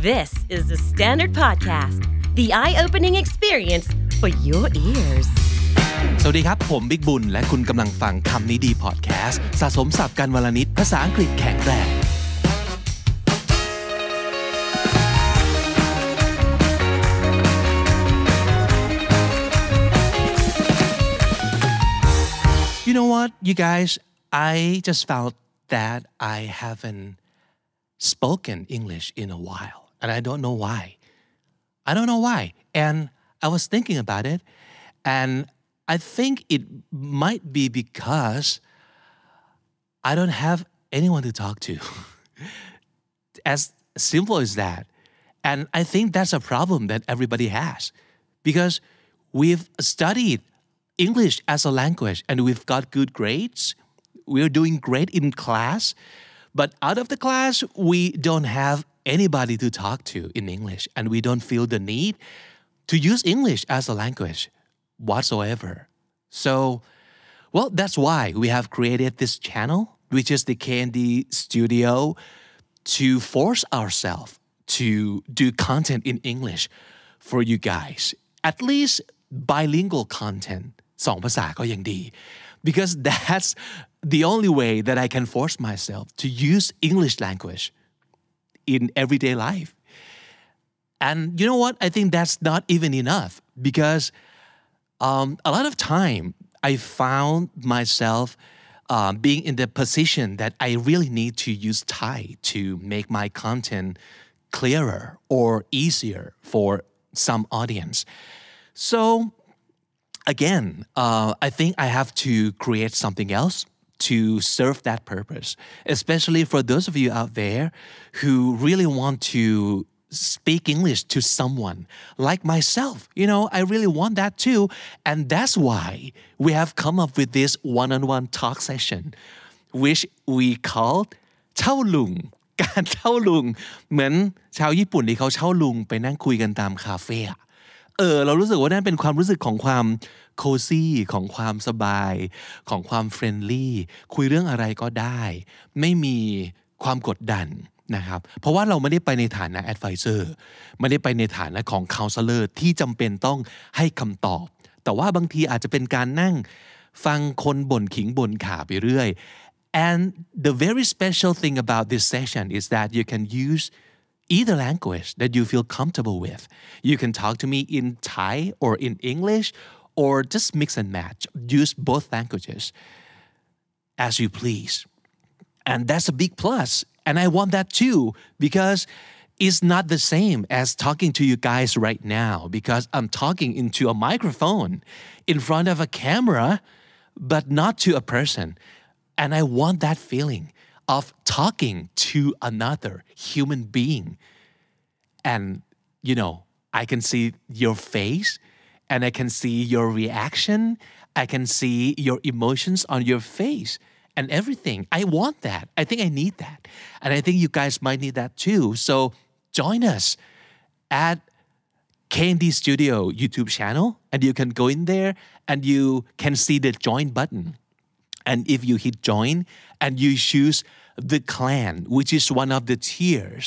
This is the Standard Podcast. The eye-opening experience for your ears. สวัสดีครับ ผมบิ๊กบุญ และคุณกำลังฟังคำนี้ดีพอดแคสต์สะสมสับการวลนิดภาษาอังกฤษแข็งแรง You know what you guys I just felt that I haven't spoken English in a while and I don't know why. I don't know why. And I was thinking about it, and I think it might be because I don't have anyone to talk to. as simple as that. And I think that's a problem that everybody has because we've studied English as a language and we've got good grades. We're doing great in class. But out of the class, we don't have anybody to talk to in English and we don't feel the need to use English as a language whatsoever. So, well, that's why we have created this channel, which is the Candy Studio, to force ourselves to do content in English for you guys, at least bilingual content. สองภาษาก็ยังดี because that's the only way that I can force myself to use English language in everyday life. And you know what? I think that's not even enough because um, a lot of time I found myself um, being in the position that I really need to use Thai to make my content clearer or easier for some audience. So again, uh, I think I have to create something else to serve that purpose, especially for those of you out there who really want to speak English to someone like myself. You know, I really want that too. And that's why we have come up with this one on one talk session, which we called Tao Lung. การเช่าลุง เหมือนชาวญี่ปุ่นที่เขาเช่าลุงไปนั่งคุยกันตามคาเฟ่อะ เออเรารู้สึกว่านั่นเป็นความรู้สึกของความโคซี่ของความสบาย ของความเฟรนลี่คุยเรื่องอะไรก็ได้ ไม่มีความกดดันนะครับเพราะว่าเราไม่ได้ไปในฐานะแอดไวเซอร์ไม่ได้ไปในฐานะของคาสเลอร์ที่จำเป็นต้องให้คำตอบ แต่ว่าบางทีอาจจะเป็นการนั่งฟังคนบ่นขิงบ่นขาไปเรื่อย and the very special thing about this session is that you can use either language that you feel comfortable with. You can talk to me in Thai or in English or just mix and match. Use both languages as you please. And that's a big plus. And I want that too because it's not the same as talking to you guys right now because I'm talking into a microphone in front of a camera, but not to a person. And I want that feeling of talking to another human being and you know I can see your face and I can see your reaction I can see your emotions on your face and everything I want that I think I need that and I think you guys might need that too so join us at KND Studio YouTube channel and you can go in there and you can see the join button and if you hit join and you choose the clan which is one of the tiers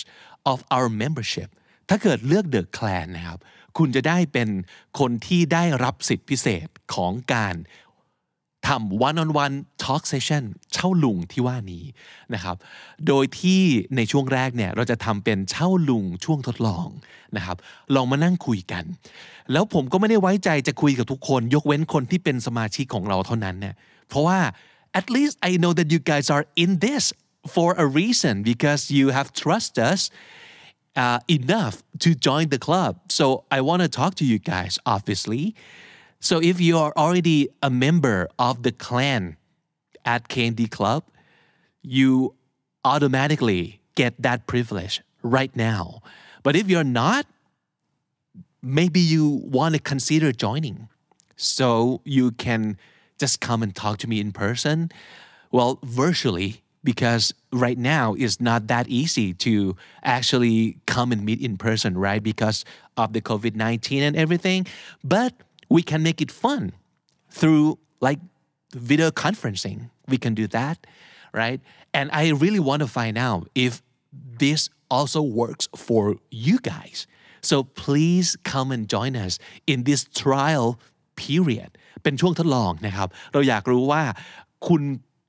of our membership ถ้าเกิดเลือก the clan นะครับคุณจะได้เป็นคนที่ได้รับสิทธิพิเศษของการทำ one on one talk session เช่าลุงที่ว่านี้นะครับโดยที่ในช่วงแรกเนี่ยเราจะทำเป็นเช่าลุงช่วงทดลองนะครับลองมานั่งคุยกัน แล้วผมก็ไม่ได้ไว้ใจจะคุยกับทุกคนยกเว้นคนที่เป็นสมาชิกของเราเท่านั้นเนี่ยเพราะว่า at least I know that you guys are in this for a reason because you have trust us uh, enough to join the club. So I want to talk to you guys, obviously. So if you are already a member of the clan at Candy Club, you automatically get that privilege right now. But if you're not, maybe you want to consider joining. So you can just come and talk to me in person. Well, virtually, because right now it's not that easy to actually come and meet in person, right? Because of the COVID 19 and everything. But we can make it fun through like video conferencing. We can do that, right? And I really want to find out if this also works for you guys. So please come and join us in this trial period เป็นช่วงทดลองนะครับ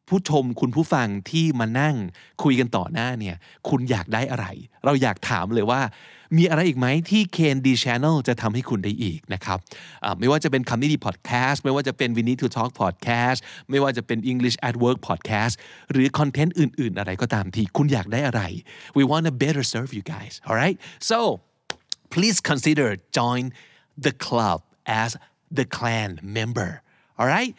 ผู้ชมคุณผู้ฟังที่มานั่งคุยกันต่อหน้าเนี่ยคุณอยากได้อะไร เราอยากถามเลยว่า มีอะไรอีกไหมที่ Candy Channel จะทำให้คุณได้อีกนะครับไม่ว่าจะเป็นคำนิดีพอดแคสต์ไม่ว่าจะเป็น w น n จทูทอล์กพอดแคสต์ไม่ว่าจะเป็น English at Work Podcast หรือคอนเทนต์อื่น ๆ อะไรก็ตามที่คุณอยากได้อะไร We want to better serve you guys alright so please consider join the club as the clan member alright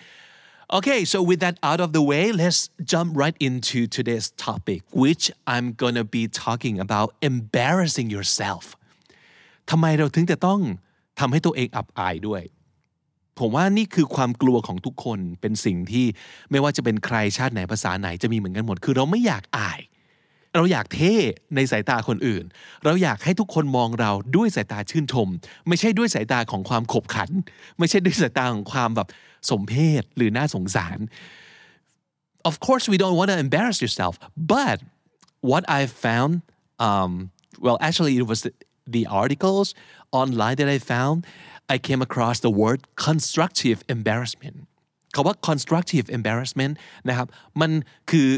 Okay, so with that out of the way, let's jump right into today's topic, which I'm gonna be talking about embarrassing yourself. ทำไมเราถึงจะต้องทำให้ตัวเองอับอายด้วย ผมว่านี่คือความกลัวของทุกคนเป็นสิ่งที่ไม่ว่าจะเป็นใครชาติไหนภาษาไหนจะมีเหมือนกันหมด คือเราไม่อยากอายเราอยากเท่ในสายตาคนอื่น เราอยากให้ทุกคนมองเราด้วยสายตาชื่นชมไม่ใช่ด้วยสายตาของความขบขัน ไม่ใช่ด้วยสายตาของความแบบสมเพศหรือน่าสงสาร of course we don't want to embarrass yourself but what I found um, well actually it was the articles online that I found I came across the word constructive embarrassment คาว่า constructive embarrassment นะครับมันคือ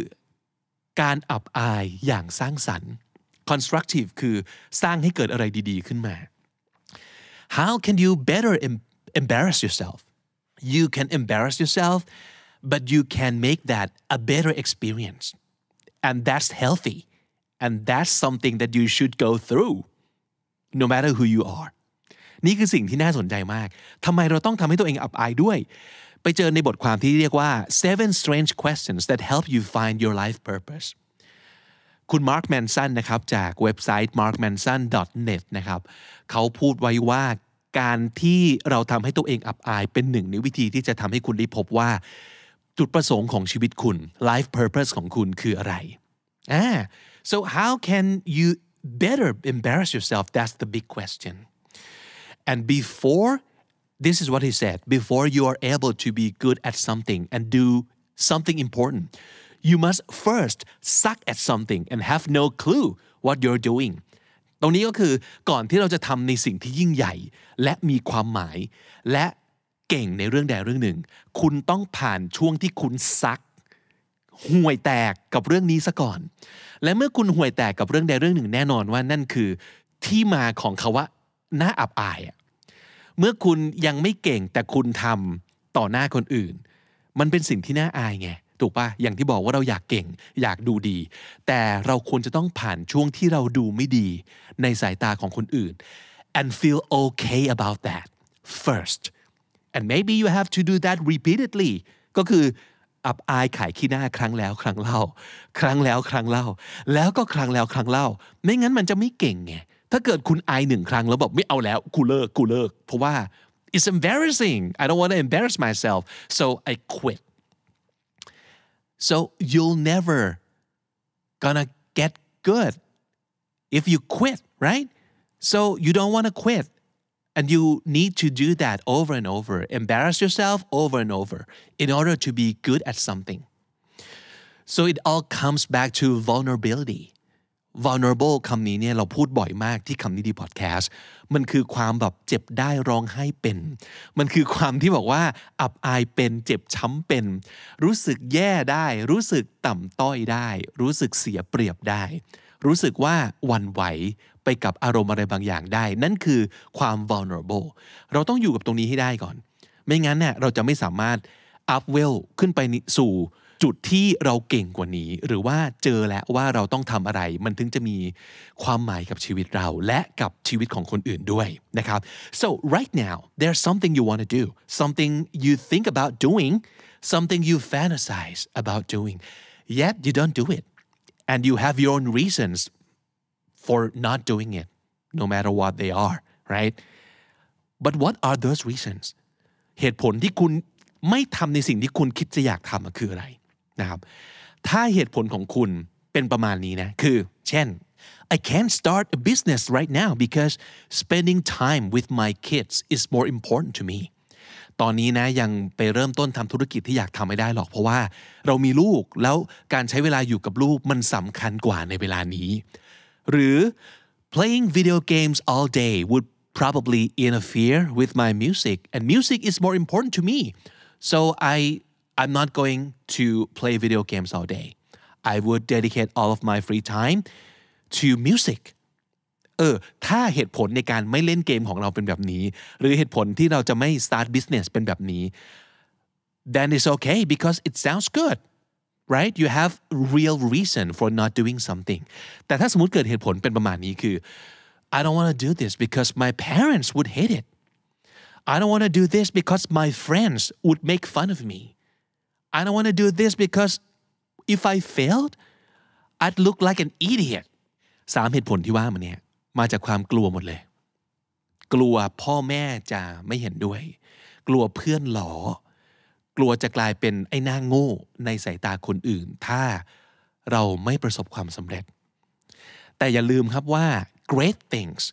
การอับอายอย่างสร้างสรรค์ constructive คือสร้างให้เกิดอะไรดีๆ ขึ้นมา how can you better embarrass yourself you can embarrass yourself but you can make that a better experience and that's healthy and that's something that you should go through no matter who you are นี่คือสิ่งที่น่าสนใจมากทำไมเราต้องทำให้ตัวเองอับอายด้วยไปเจอในบทความที่เรียกว่า seven strange questions that help you find your life purpose คุณมาร์คแมนสันนะครับจากเว็บไซต์ markmanson.net นะครับเขาพูดไว้ว่าการที่เราทำให้ตัวเองอับอายเป็นหนึ่งในวิธีที่จะทำให้คุณได้พบว่า จุดประสงค์ของชีวิตคุณ life purpose ของคุณคืออะไรอ่า so how can you better embarrass yourself that's the big question and before this is what he said before you are able to be good at something and do something important you must first suck at something and have no clue what you're doing ตรงนี้ก็คือก่อนที่เราจะทำในสิ่งที่ยิ่งใหญ่และมีความหมาย และเก่งในเรื่องใดเรื่องหนึ่ง คุณต้องผ่านช่วงที่คุณซัก ห่วยแตกกับเรื่องนี้ซะก่อน และเมื่อคุณห่วยแตกกับเรื่องใดเรื่องหนึ่งแน่นอนว่านั่นคือที่มาของคาว่าหน้าอับอายอะเมื่อคุณยังไม่เก่งแต่คุณทำต่อหน้าคนอื่น มันเป็นสิ่งที่น่าอายไงถูกปะอย่างที่บอกว่าเราอยากเก่งอยากดูดี แต่เราควรจะต้องผ่านช่วงที่เราดูไม่ดีในสายตาของคนอื่น and feel okay about that first and maybe you have to do that repeatedly ก็คืออับอายขายขี้หน้าครั้งแล้วครั้งเล่า ครั้งแล้วครั้งเล่า แล้วก็ครั้งแล้วครั้งเล่า ไม่งั้นมันจะไม่เก่งไงถ้าเกิดคุณไอหนึ่งครั้งแล้วแบบไม่เอาแล้วกูเลิกกูเลิกเพราะว่า it's embarrassing I don't want to embarrass myself so I quit so you'll never gonna get good if you quit right so you don't want to quit and you need to do that over and over embarrass yourself over and over in order to be good at something so it all comes back to vulnerability vulnerable คำนี้เนี่ยเราพูดบ่อยมากที่คำนี้ดีพอดแคสต์ มันคือความแบบเจ็บได้ร้องไห้เป็น มันคือความที่บอกว่าอับอายเป็นเจ็บช้ำเป็น รู้สึกแย่ได้ รู้สึกต่ำต้อยได้ รู้สึกเสียเปรียบได้ รู้สึกว่าวันไหวไปกับอารมณ์อะไรบางอย่างได้ นั่นคือความ vulnerable เราต้องอยู่กับตรงนี้ให้ได้ก่อน ไม่งั้นเนี่ยเราจะไม่สามารถ up well ขึ้นไปสู่จุดที่เราเก่งกว่านี้หรือว่าเจอแล้วว่าเราต้องทำอะไรมันถึงจะมีความหมายกับชีวิตเราและกับชีวิตของคนอื่นด้วยนะครับ so right now there's something you want to do something you think about doing something you fantasize about doing yet you don't do it and you have your own reasons for not doing it no matter what they are right but what are those reasons เหตุผลที่คุณไม่ทำในสิ่งที่คุณคิดจะอยากทำคืออะไรนะครับถ้าเหตุผลของคุณเป็นประมาณนี้นะคือ เช่น I can't start a business right now because spending time with my kids is more important to me ตอนนี้นะยังไปเริ่มต้นทำธุรกิจที่อยากทำไม่ได้หรอก เพราะว่าเรามีลูกแล้วการใช้เวลาอยู่กับลูกมันสำคัญกว่าในเวลานี้ หรือ playing video games all day would probably interfere with my music and music is more important to me so I I'm not going to play video games all day I would dedicate all of my free time to music เออ start business เป็นแบบนี้ then it's okay because it sounds good right you have real reason for not doing something แต่ถ้าสมมติเกิดเหตุผลเป็นประมาณนี้คือ I don't want to do this because my parents would hate it I don't want to do this because my friends would make fun of me I don't want to do this because if I failed I'd look like an idiot สามเหตุผลที่ว่ามันเนี่ยมาจากความกลัวหมดเลย กลัวพ่อแม่จะไม่เห็นด้วย กลัวเพื่อนหลอกลัวจะกลายเป็นไอ้หน้าโง่ในสายตาคนอื่น ถ้าเราไม่ประสบความสำเร็จ แต่อย่าลืมครับว่า great things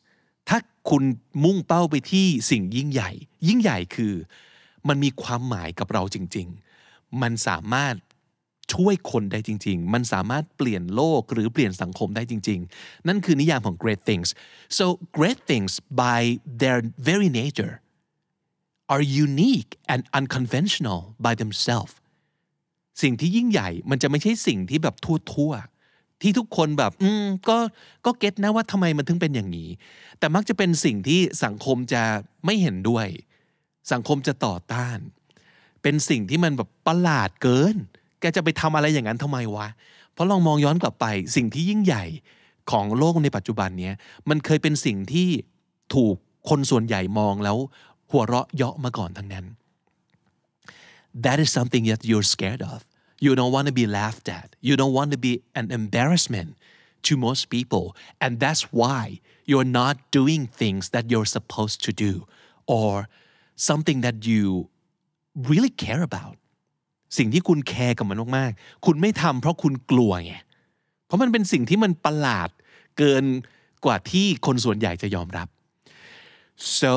ถ้าคุณมุ่งเป้าไปที่สิ่งยิ่งใหญ่ ยิ่งใหญ่คือมันมีความหมายกับเราจริง ๆมันสามารถช่วยคนได้จริง ๆ มันสามารถเปลี่ยนโลกหรือเปลี่ยนสังคมได้จริง ๆ นั่นคือนิยามของ great things so great things by their very nature are unique and unconventional by themselves สิ่งที่ยิ่งใหญ่ มันจะไม่ใช่สิ่งที่แบบทั่วๆที่ทุกคนแบบอืมก็ก็เก็ตนะว่าทำไมมันถึงเป็นอย่างนี้ แต่มักจะเป็นสิ่งที่สังคมจะไม่เห็นด้วย สังคมจะต่อต้านเป็นสิ่งที่มันแบบประหลาดเกิน แกจะไปทำอะไรอย่างนั้นทำไมวะ เพราะลองมองย้อนกลับไปสิ่งที่ยิ่งใหญ่ของโลกในปัจจุบันเนี้ยมันเคยเป็นสิ่งที่ถูกคนส่วนใหญ่มองแล้วหัวเราะเยาะมาก่อนทั้งนั้น that is something that you're scared of you don't want to be laughed at you don't want to be an embarrassment to most people and that's why you're not doing things that you're supposed to do or something that you really care about สิ่งที่คุณแคร์กับมันมากๆคุณไม่ทำเพราะคุณกลัวไงเพราะมันเป็นสิ่งที่มันประหลาดเกินกว่าที่คนส่วนใหญ่จะยอมรับ so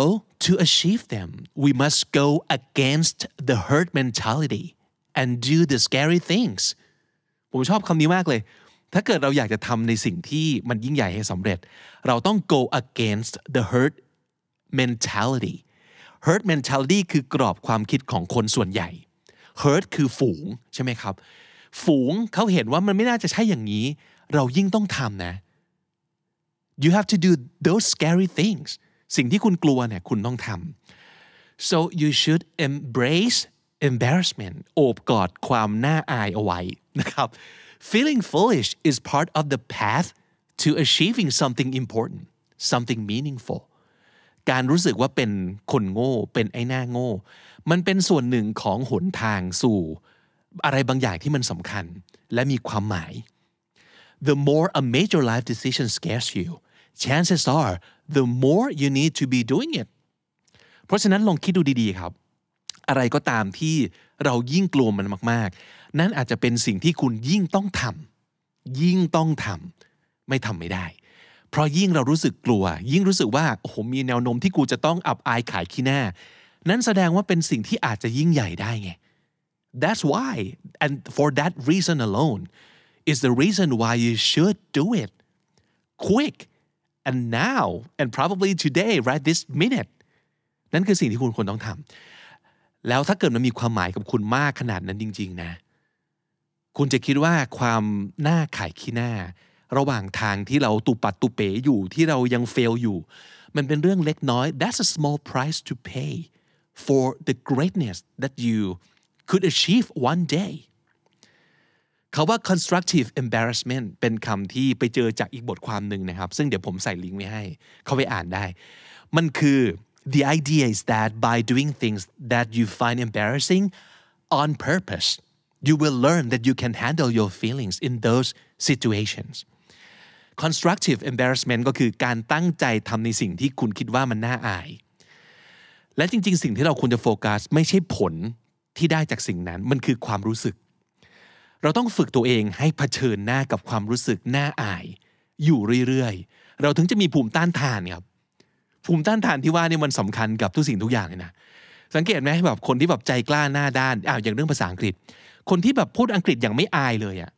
to achieve them we must go against the herd mentality and do the scary things ผมชอบคำนี้มากเลย ถ้าเกิดเราอยากจะทำในสิ่งที่มันยิ่งใหญ่ให้สำเร็จ เราต้อง go against the herd mentality herd mentality คือกรอบความคิดของคนส่วนใหญ่ herd คือฝูง ใช่ไหมครับ ฝูงเขาเห็นว่ามันไม่น่าจะใช่อย่างนี้ เรายิ่งต้องทำนะ you have to do those scary things สิ่งที่คุณกลัวเนี่ยคุณต้องทำ so you should embrace embarrassment โอบกอดความน่าอายเอาไว้นะครับ feeling foolish is part of the path to achieving something important something meaningful การรู้สึกว่าเป็นคนโง่เป็นไอ้หน้าโง่ มันเป็นส่วนหนึ่งของหนทางสู่ อะไรบางอย่างที่มันสำคัญและมีความหมาย the more a major life decision scares you chances are the more you need to be doing it เพราะฉะนั้นลองคิดดูดีๆครับ อะไรก็ตามที่เรายิ่งกลัวมันมาก ๆ นั่นอาจจะเป็นสิ่งที่คุณยิ่งต้องทำยิ่งต้องทำไม่ทำไม่ได้เพราะยิ่งเรารู้สึกกลัว ยิ่งรู้สึกว่าโอ้โหมีแนวโน้มที่กูจะต้องอับอายขายขี้หน้า นั่นแสดงว่าเป็นสิ่งที่อาจจะยิ่งใหญ่ได้ไง that's why and for that reason alone is the reason why you should do it quick and now and probably today right this minute นั่นคือสิ่งที่คุณควรต้องทำแล้วถ้าเกิดมันมีความหมายกับคุณมากขนาดนั้นจริงๆนะ คุณจะคิดว่าความหน้าขายขี้หน้าระหว่างทางที่เราตุปัดตุเป๋อยู่ที่เรายังเฟลอยู่มันเป็นเรื่องเล็กน้อย that's a small price to pay for the greatness that you could achieve one day คาว่า constructive embarrassment เป็นคำที่ไปเจอจากอีกบทความหนึ่งนะครับ ซึ่งเดี๋ยวผมใส่ลิงก์ไว้ให้ เขาไปอ่านได้มันคือ the idea is that by doing things that you find embarrassing on purpose you will learn that you can handle your feelings in those situations constructive embarrassment ก็คือการตั้งใจทำในสิ่งที่คุณคิดว่ามันน่าอาย และจริงๆ สิ่งที่เราควรจะโฟกัส ไม่ใช่ผลที่ได้จากสิ่งนั้น มันคือความรู้สึก เราต้องฝึกตัวเองให้เผชิญหน้ากับความรู้สึกน่าอาย อยู่เรื่อยๆ เราถึงจะมีภูมิต้านทานครับ ภูมิต้านทานที่ว่านี่มันสำคัญกับทุกสิ่งทุกอย่างเลยนะ สังเกตไหมแบบคนที่แบบใจกล้าหน้าด้าน อ้าวอย่างเรื่องภาษาอังกฤษ คนที่แบบพูดอังกฤษอย่างไม่อายเลยอะ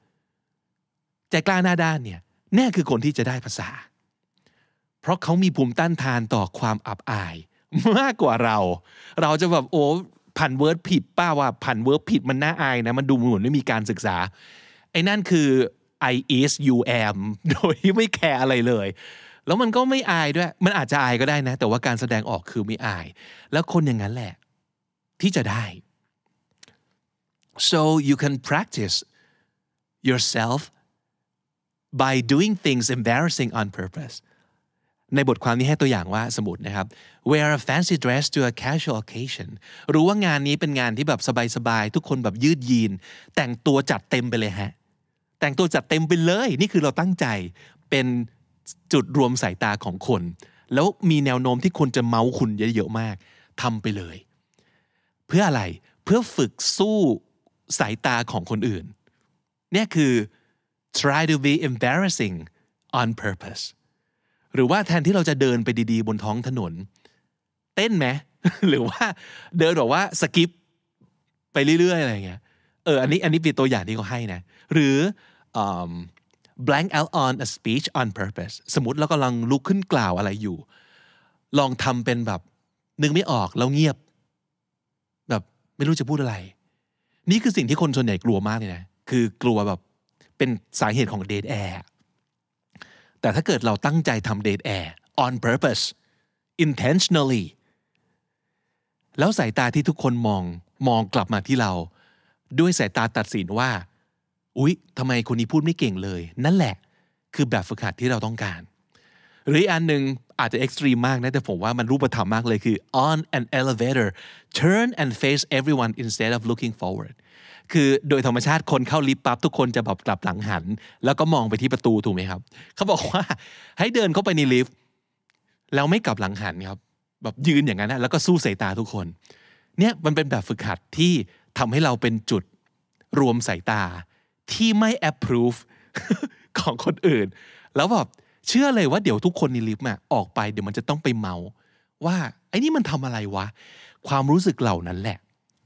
ใจกล้าหน้าด้านเนี่ยนี่คือคนที่จะได้ภาษา เพราะเขามีภูมิต้านทานต่อความอับอายมากกว่าเรา เราจะแบบโอ้ผันเวิร์ดผิดป้าว่าผันเวิร์ดผิดมันน่าอายนะมันดูเหมือนไม่มีการศึกษาไอ้นั่นคือ I is you am โดยไม่แคร์อะไรเลย แล้วมันก็ไม่อายด้วยมันอาจจะอายก็ได้นะ แต่ว่าการแสดงออกคือไม่อาย แล้วคนอย่างนั้นแหละ ที่จะได้ so you can practice yourself by doing things embarrassing on purpose ในบทความนี้ให้ตัวอย่างว่าสมมตินะครับ wear a fancy dress to a casual occasion รู้ว่างานนี้เป็นงานที่แบบสบายๆ ทุกคนแบบยืดยีน แต่งตัวจัดเต็มไปเลยฮะ แต่งตัวจัดเต็มไปเลย นี่คือเราตั้งใจ เป็นจุดรวมสายตาของคน แล้วมีแนวโน้มที่คนจะเมาคุณเยอะๆมากทำไปเลย เพื่ออะไร เพื่อฝึกสู้สายตาของคนอื่น เนี่ยคือ try to be embarrassing on purpose หรือว่าแทนที่เราจะเดินไปดี ๆ บนท้องถนน เต้นไหมหรือว่าเดินแบบว่า สกิป ไปเรื่อย ๆ อะไรเงี้ยเอออันนี้ อันนี้เป็นตัวอย่างที่เขาให้นะ หรือ blank out on a speech on purpose สมมติเรากำลังลุกขึ้นกล่าวอะไรอยู่ ลองทำเป็นแบบนึกไม่ออก แล้วเงียบ แบบ ไม่รู้จะพูดอะไร นี่คือสิ่งที่คนส่วนใหญ่กลัวมากเลยนะคือกลัวแบบเป็นสาเหตุของเดทแอร์ แต่ถ้าเกิดเราตั้งใจทำเดทแอร์ on purpose intentionally แล้วสายตาที่ทุกคนมองมองกลับมาที่เรา ด้วยสายตาตัดสินว่า อุ๊ยทำไมคนนี้พูดไม่เก่งเลย นั่นแหละ คือแบบฝึกหัดที่เราต้องการ หรืออันหนึ่งอาจจะเอ็กซ์ตรีมมากนะ แต่ผมว่ามันรูปธรรมมากเลย คือ on an elevator turn and face everyone instead of looking forward คือโดยธรรมชาติคนเข้า ลิฟต์ปั๊บทุกคนจะแบบกลับหลังหัน แล้วก็มองไปที่ประตู ถูกไหมครับ เขาบอกว่า ให้เดินเข้าไปในลิฟต์แล้วไม่กลับหลังหันครับแบบยืนอย่างนั้นนะแล้วก็สู้สายตาทุกคน เนี่ย มันเป็นแบบฝึกหัดที่ทำให้เราเป็นจุดรวมสายตาที่ไม่ approve ของคนอื่น แล้วแบบเชื่อเลยว่าเดี๋ยวทุกคนในลิฟต์อ่ออกไปเดี๋ยวมันจะต้องไปเมา ว่าไอ้นี่มันทำอะไรวะความรู้สึกเหล่านั้นแหละ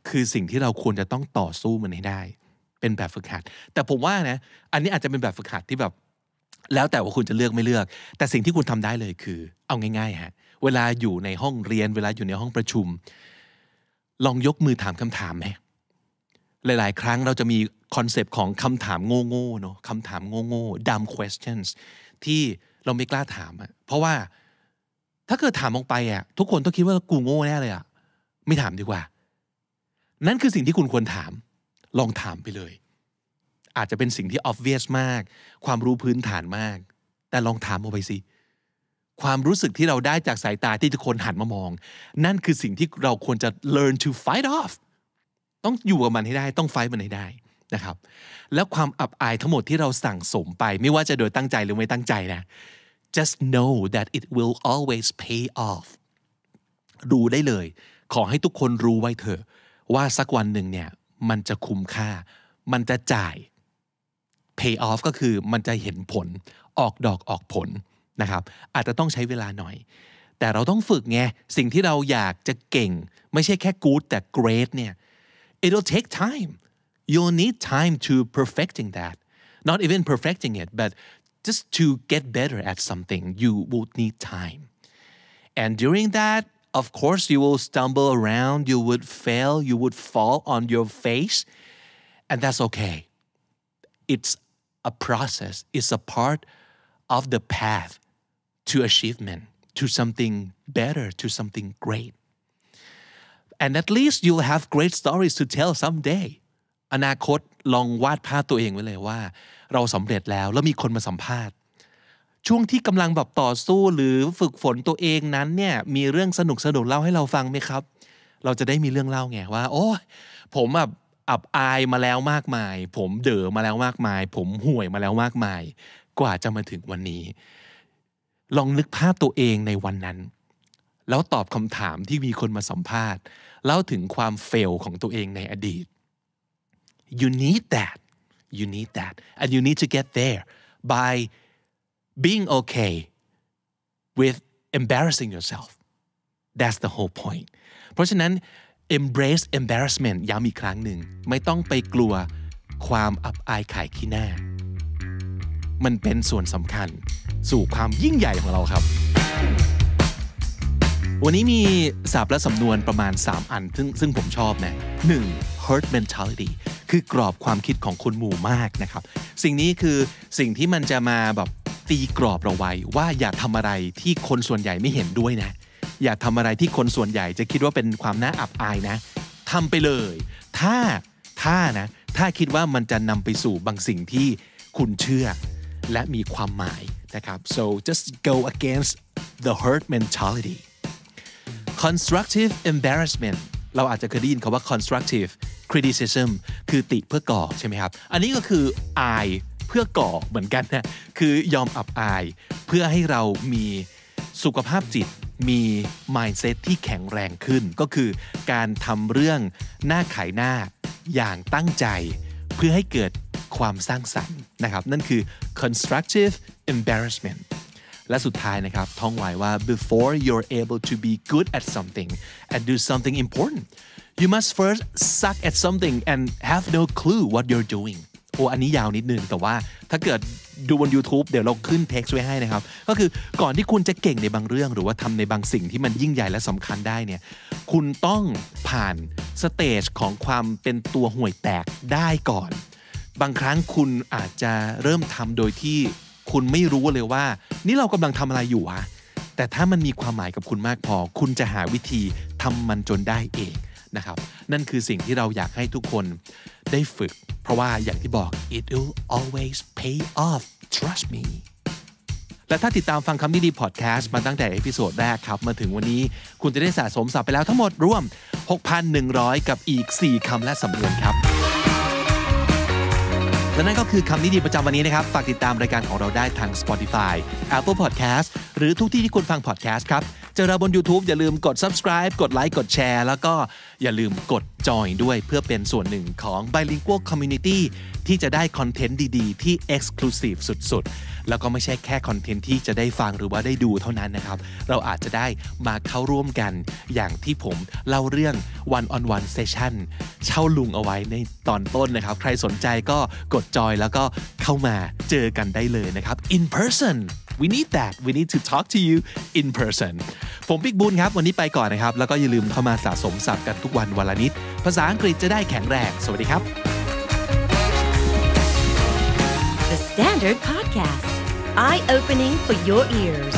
คือสิ่งที่เราควรจะต้องต่อสู้มันให้ได้ เป็นแบบฝึกหัด แต่ผมว่านะอันนี้อาจจะเป็นแบบฝึกหัดที่แบบ แล้วแต่ว่าคุณจะเลือกไม่เลือก แต่สิ่งที่คุณทำได้เลยคือ เอาง่าย ๆฮะเวลาอยู่ในห้องเรียน เวลาอยู่ในห้องประชุม ลองยกมือถามคำถามไหมหลายๆครั้งเราจะมีคอนเซปต์ของคำถามโง่ๆเนาะคำถามโง่ๆ dumb questions ที่เราไม่กล้าถามอะเพราะว่าถ้าเกิดถามลงไปอะทุกคนต้องคิดว่ากูโง่แน่เลยอะไม่ถามดีกว่านั่นคือสิ่งที่คุณควรถาม ลองถามไปเลย อาจจะเป็นสิ่งที่ obvious มาก ความรู้พื้นฐานมาก แต่ลองถามเอาไปสิความรู้สึกที่เราได้จากสายตาที่ทุกคนหันมามอง นั่นคือสิ่งที่เราควรจะ learn to fight off ต้องอยู่กับมันให้ได้ ต้องไฟมันให้ได้นะครับ แล้วความอับอายทั้งหมดที่เราสั่งสมไป ไม่ว่าจะโดยตั้งใจหรือไม่ตั้งใจนะ just know that it will always pay off รู้ได้เลย ขอให้ทุกคนรู้ไว้เถอะว่าสักวันหนึ่งเนี่ยมันจะคุ้มค่า มันจะจ่าย pay off ก็คือมันจะเห็นผลออกดอกออกผลนะครับอาจจะต้องใช้เวลาหน่อย แต่เราต้องฝึกไงสิ่งที่เราอยากจะเก่งไม่ใช่แค่ good แต่ great เนี่ย it'll take time you'll need time to perfecting that not even perfecting it but just to get better at something you would need time and during that Of course, you will stumble around, you would fail, you would fall on your face, and that's okay. It's a process, it's a part of the path to achievement, to something better, to something great. And at least you'll have great stories to tell someday. อนาคตลองวาดภาพตัวเองไว้เลยว่าเราสำเร็จแล้วแล้วมีคนมาสัมภาษณ์.ช่วงที่กำลังแบบต่อสู้หรือฝึกฝนตัวเองนั้นเนี่ยมีเรื่องสนุกสนุกเล่าให้เราฟังไหมครับ เราจะได้มีเรื่องเล่าไงว่าโอ้ผมแบบอับอายมาแล้วมากมาย ผมเด๋อมาแล้วมากมาย ผมห่วยมาแล้วมากมาย กว่าจะมาถึงวันนี้ ลองนึกภาพตัวเองในวันนั้น แล้วตอบคำถามที่มีคนมาสัมภาษณ์เล่าถึงความเฟลของตัวเองในอดีต you need that you need that and you need to get there by being okay with embarrassing yourself that's the whole point เพราะฉะนั้น embrace embarrassment ย้ำอีกครั้งหนึ่งไม่ต้องไปกลัวความอับอายขายขี้หน้ามันเป็นส่วนสำคัญสู่ความยิ่งใหญ่ของเราครับ วันนี้มีสารและสำนวนประมาณ 3 อัน ซึ่งซึ่งผมชอบนะ 1. herd mentality คือกรอบความคิดของคนหมู่มากนะครับ สิ่งนี้คือสิ่งที่มันจะมาแบบตีกรอบเราไว้ว่าอย่าทำอะไรที่คนส่วนใหญ่ไม่เห็นด้วยนะ อย่าทำอะไรที่คนส่วนใหญ่จะคิดว่าเป็นความน่าอับอายนะทำไปเลย ถ้าถ้านะ ถ้าคิดว่ามันจะนำไปสู่บางสิ่งที่คุณเชื่อ และมีความหมายนะครับ so just go against the herd mentality constructive embarrassment เราอาจจะเคยได้ยินคาว่า constructive criticism คือติเพื่อก่อใช่ไหมครับ อันนี้ก็คืออายเพื่อก่อเหมือนกันนะคือยอมอับอายเพื่อให้เรามีสุขภาพจิต มี mindset ที่แข็งแรงขึ้น ก็คือการทำเรื่องหน้าขายหน้าอย่างตั้งใจ เพื่อให้เกิดความสร้างสรรค์นะครับนั่นคือ constructive embarrassment และสุดท้ายนะครับท่องไว้ว่า before you're able to be good at something and do something important you must first suck at something and have no clue what you're doing โอ้ อันนี้ยาวนิดนึงแต่ว่าถ้าเกิดดูบน YouTube เดี๋ยวเราขึ้นเท็กซ์ไว้ให้นะครับ ก็คือก่อนที่คุณจะเก่งในบางเรื่อง หรือว่าทำในบางสิ่งที่มันยิ่งใหญ่และสำคัญได้เนี่ย คุณต้องผ่านสเตจของความเป็นตัวห่วยแตกได้ก่อน บางครั้งคุณอาจจะเริ่มทำโดยที่คุณไม่รู้เลยว่า นี่เรากำลังทำอะไรอยู่วะแต่ถ้ามันมีความหมายกับคุณมากพอ คุณจะหาวิธีทำมันจนได้เองนะครับนั่นคือสิ่งที่เราอยากให้ทุกคนได้ฝึก เพราะว่าอย่างที่บอก it will always pay off trust me และถ้าติดตามฟังคำนี้ดีพอดแคสต์มาตั้งแต่เอพิโซดแรกครับมาถึงวันนี้ คุณจะได้สะสมศัพท์ไปแล้วทั้งหมดรวม 6,100 กับอีก 4 คำและสำนวนครับและนั่นก็คือคำนี้ดีประจำวันนี้นะครับ ฝากติดตามรายการของเราได้ทาง Spotify Apple Podcast หรือทุกที่ที่คุณฟังพอดแคสต์ครับเจอเราบน YouTube อย่าลืมกด subscribe กดไลค์กดแชร์ แล้วก็อย่าลืมกดจอยด้วยเพื่อเป็นส่วนหนึ่งของ Bilingual Community ที่จะได้คอนเทนต์ดี ๆ ที่ Exclusive สุดๆแล้วก็ไม่ใช่แค่คอนเทนต์ที่จะได้ฟังหรือว่าได้ดูเท่านั้นนะครับ เราอาจจะได้มาเข้าร่วมกัน อย่างที่ผมเล่าเรื่อง One on One Session เช่าลุงเอาไว้ในตอนต้นนะครับ ใครสนใจก็กดจอยแล้วก็เข้ามาเจอกันได้เลยนะครับ in person we need that we need to talk to you in person ผมบิ๊กบุญครับ วันนี้ไปก่อนนะครับ แล้วก็อย่าลืมเข้ามาสะสมศัพท์กันทุกวันวันละนิดภาษาอังกฤษจะได้แข็งแรง สวัสดีครับ The Standard Podcast Eye Opening for Your Ears